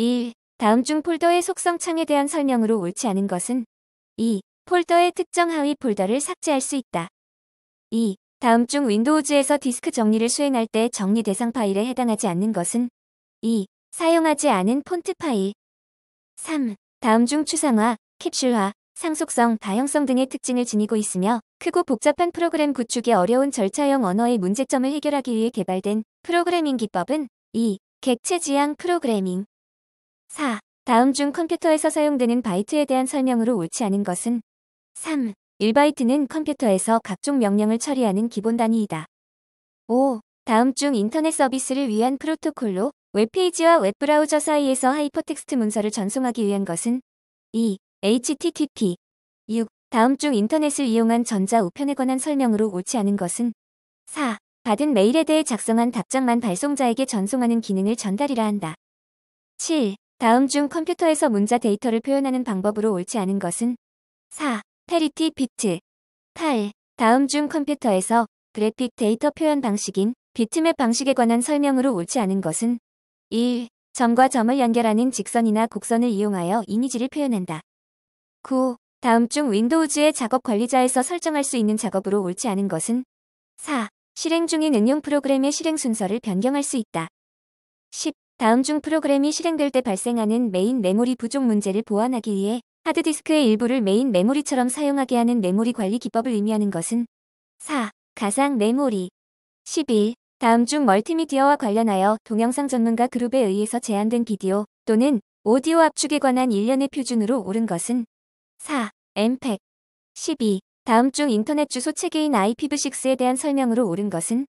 1. 다음 중 폴더의 속성 창에 대한 설명으로 옳지 않은 것은 2. 폴더의 특정 하위 폴더를 삭제할 수 있다. 2. 다음 중 윈도우즈에서 디스크 정리를 수행할 때 정리 대상 파일에 해당하지 않는 것은 2. 사용하지 않은 폰트 파일 3. 다음 중 추상화, 캡슐화, 상속성, 다형성 등의 특징을 지니고 있으며 크고 복잡한 프로그램 구축의 어려운 절차형 언어의 문제점을 해결하기 위해 개발된 프로그래밍 기법은 2. 객체 지향 프로그래밍 4. 다음 중 컴퓨터에서 사용되는 바이트에 대한 설명으로 옳지 않은 것은 3. 1바이트는 컴퓨터에서 각종 명령을 처리하는 기본 단위이다. 5. 다음 중 인터넷 서비스를 위한 프로토콜로 웹페이지와 웹브라우저 사이에서 하이퍼텍스트 문서를 전송하기 위한 것은 2. HTTP 6. 다음 중 인터넷을 이용한 전자우편에 관한 설명으로 옳지 않은 것은 4. 받은 메일에 대해 작성한 답장만 발송자에게 전송하는 기능을 전달이라 한다. 7. 다음 중 컴퓨터에서 문자 데이터를 표현하는 방법으로 옳지 않은 것은 4. 페리티 비트 8. 다음 중 컴퓨터에서 그래픽 데이터 표현 방식인 비트맵 방식에 관한 설명으로 옳지 않은 것은 1. 점과 점을 연결하는 직선이나 곡선을 이용하여 이미지를 표현한다. 9. 다음 중 윈도우즈의 작업 관리자에서 설정할 수 있는 작업으로 옳지 않은 것은 4. 실행 중인 응용 프로그램의 실행 순서를 변경할 수 있다. 10. 다음 중 프로그램이 실행될 때 발생하는 메인 메모리 부족 문제를 보완하기 위해 하드디스크의 일부를 메인 메모리처럼 사용하게 하는 메모리 관리 기법을 의미하는 것은 4. 가상 메모리 11. 다음 중 멀티미디어와 관련하여 동영상 전문가 그룹에 의해서 제한된 비디오 또는 오디오 압축에 관한 일련의 표준으로 옳은 것은 4. MPEG 12. 다음 중 인터넷 주소 체계인 IPv6에 대한 설명으로 옳은 것은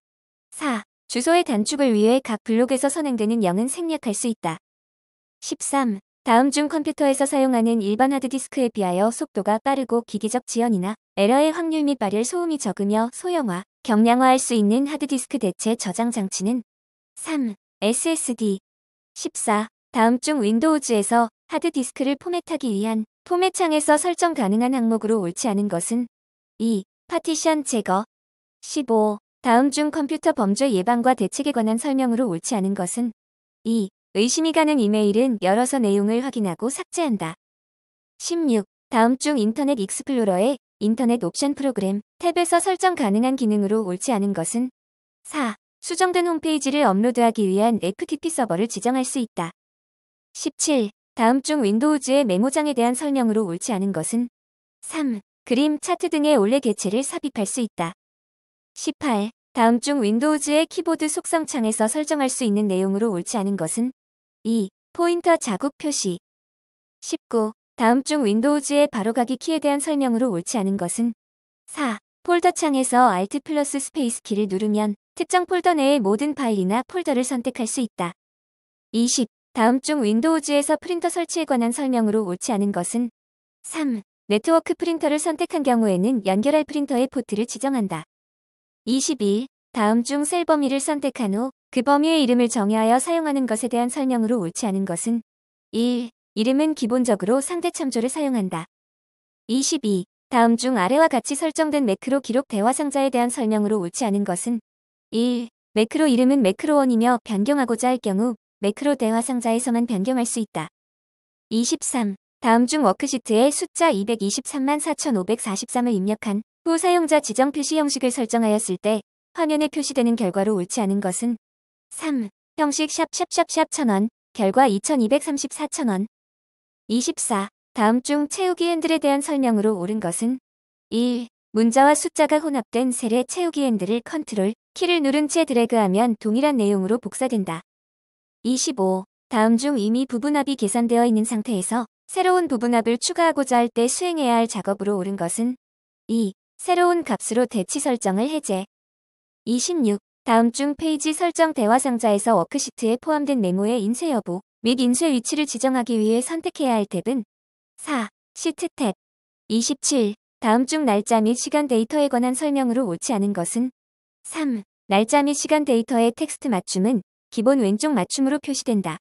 4. 주소의 단축을 위해 각 블록에서 선행되는 0은 생략할 수 있다. 13. 다음 중 컴퓨터에서 사용하는 일반 하드디스크에 비하여 속도가 빠르고 기기적 지연이나 에러의 확률 및 발열 소음이 적으며 소형화, 경량화할 수 있는 하드디스크 대체 저장 장치는 3. SSD 14. 다음 중 윈도우즈에서 하드디스크를 포맷하기 위한 포맷 창에서 설정 가능한 항목으로 옳지 않은 것은 2. 파티션 제거 15. 다음 중 컴퓨터 범죄 예방과 대책에 관한 설명으로 옳지 않은 것은 2. 의심이 가는 이메일은 열어서 내용을 확인하고 삭제한다. 16. 다음 중 인터넷 익스플로러의 인터넷 옵션 프로그램 탭에서 설정 가능한 기능으로 옳지 않은 것은 4. 수정된 홈페이지를 업로드하기 위한 FTP 서버를 지정할 수 있다. 17. 다음 중 윈도우즈의 메모장에 대한 설명으로 옳지 않은 것은 3. 그림, 차트 등의 올레 개체를 삽입할 수 있다. 18. 다음 중 윈도우즈의 키보드 속성창에서 설정할 수 있는 내용으로 옳지 않은 것은 2. 포인터 자국 표시 19. 다음 중 윈도우즈의 바로가기 키에 대한 설명으로 옳지 않은 것은 4. 폴더 창에서 Alt 플러스 스페이스 키를 누르면 특정 폴더 내의 모든 파일이나 폴더를 선택할 수 있다. 20. 다음 중 윈도우즈에서 프린터 설치에 관한 설명으로 옳지 않은 것은 3. 네트워크 프린터를 선택한 경우에는 연결할 프린터의 포트를 지정한다. 22. 다음 중 셀 범위를 선택한 후 그 범위의 이름을 정의하여 사용하는 것에 대한 설명으로 옳지 않은 것은 1. 이름은 기본적으로 상대 참조를 사용한다. 22. 다음 중 아래와 같이 설정된 매크로 기록 대화 상자에 대한 설명으로 옳지 않은 것은 1. 매크로 이름은 매크로원이며 변경하고자 할 경우 매크로 대화 상자에서만 변경할 수 있다. 23. 다음 중 워크시트에 숫자 223만 4543을 입력한 후 사용자 지정 표시 형식을 설정하였을 때 화면에 표시되는 결과로 옳지 않은 것은 3. 형식 샵샵샵샵 1000원, 결과 2234,000원 24. 다음 중 채우기 핸들에 대한 설명으로 옳은 것은 1. 문자와 숫자가 혼합된 셀의 채우기 핸들을 컨트롤, 키를 누른 채 드래그하면 동일한 내용으로 복사된다. 25. 다음 중 이미 부분합이 계산되어 있는 상태에서 새로운 부분합을 추가하고자 할 때 수행해야 할 작업으로 옳은 것은 2. 새로운 값으로 대치 설정을 해제. 26. 다음 중 페이지 설정 대화 상자에서 워크시트에 포함된 네모의 인쇄 여부 및 인쇄 위치를 지정하기 위해 선택해야 할 탭은 4. 시트 탭. 27. 다음 중 날짜 및 시간 데이터에 관한 설명으로 옳지 않은 것은 3. 날짜 및 시간 데이터의 텍스트 맞춤은 기본 왼쪽 맞춤으로 표시된다.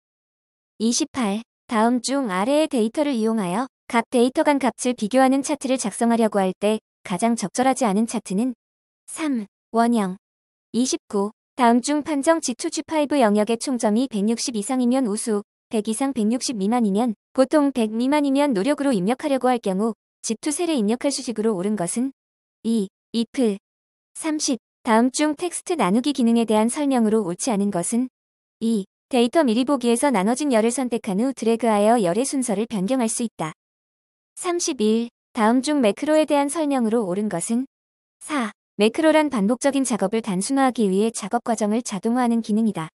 28. 다음 중 아래의 데이터를 이용하여 각 데이터 간 값을 비교하는 차트를 작성하려고 할때 가장 적절하지 않은 차트는 3. 원형 29. 다음 중 판정 G2, G5 영역의 총점이 160 이상이면 우수, 100 이상 160 미만이면 보통 100 미만이면 노력으로 입력하려고 할 경우 G2 셀에 입력할 수식으로 옳은 것은 2. if 30. 다음 중 텍스트 나누기 기능에 대한 설명으로 옳지 않은 것은 2. 데이터 미리 보기에서 나눠진 열을 선택한 후 드래그하여 열의 순서를 변경할 수 있다. 31. 다음 중 매크로에 대한 설명으로 옳은 것은 4. 매크로란 반복적인 작업을 단순화하기 위해 작업 과정을 자동화하는 기능이다.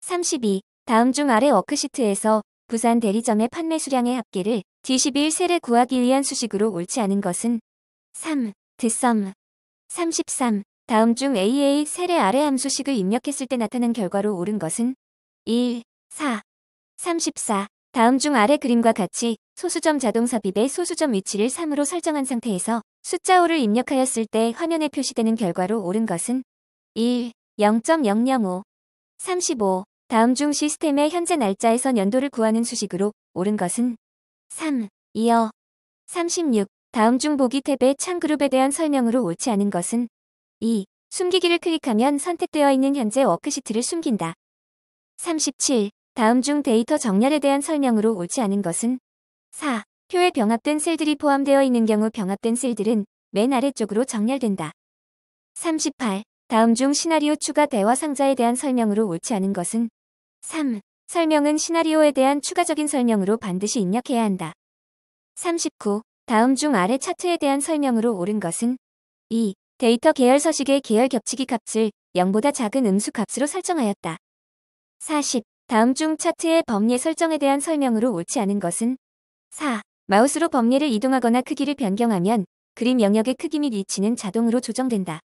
32. 다음 중 아래 워크시트에서 부산 대리점의 판매 수량의 합계를 d 1 1일 세례 구하기 위한 수식으로 옳지 않은 것은 3. 드썸 33. 다음 중 AA 세례 아래 함수식을 입력했을 때 나타난 결과로 옳은 것은 1. 4. 34. 다음 중 아래 그림과 같이 소수점 자동 삽입의 소수점 위치를 3으로 설정한 상태에서 숫자 5를 입력하였을 때 화면에 표시되는 결과로 옳은 것은 1, 0.005, 35. 다음 중 시스템의 현재 날짜에서 연도를 구하는 수식으로 옳은 것은 3, 이어 36. 다음 중 보기 탭의 창 그룹에 대한 설명으로 옳지 않은 것은 2. 숨기기를 클릭하면 선택되어 있는 현재 워크시트를 숨긴다. 37. 다음 중 데이터 정렬에 대한 설명으로 옳지 않은 것은 4. 표에 병합된 셀들이 포함되어 있는 경우 병합된 셀들은 맨 아래쪽으로 정렬된다. 38. 다음 중 시나리오 추가 대화 상자에 대한 설명으로 옳지 않은 것은 3. 설명은 시나리오에 대한 추가적인 설명으로 반드시 입력해야 한다. 39. 다음 중 아래 차트에 대한 설명으로 옳은 것은 2. 데이터 계열 서식의 계열 겹치기 값을 0보다 작은 음수 값으로 설정하였다. 40. 다음 중 차트의 범례 설정에 대한 설명으로 옳지 않은 것은 4. 마우스로 범례를 이동하거나 크기를 변경하면 그림 영역의 크기 및 위치는 자동으로 조정된다.